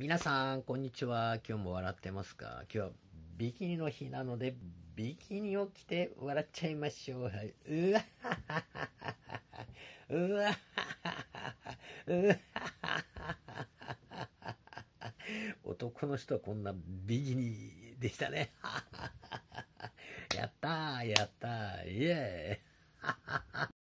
皆さん、こんにちは。今日も笑ってますか今日はビキニの日なので、ビキニを着て笑っちゃいましょう。はい、うわはははは。うわははは。うわははは。男の人はこんなビキニでしたね。やったー、やったー、イエーイ。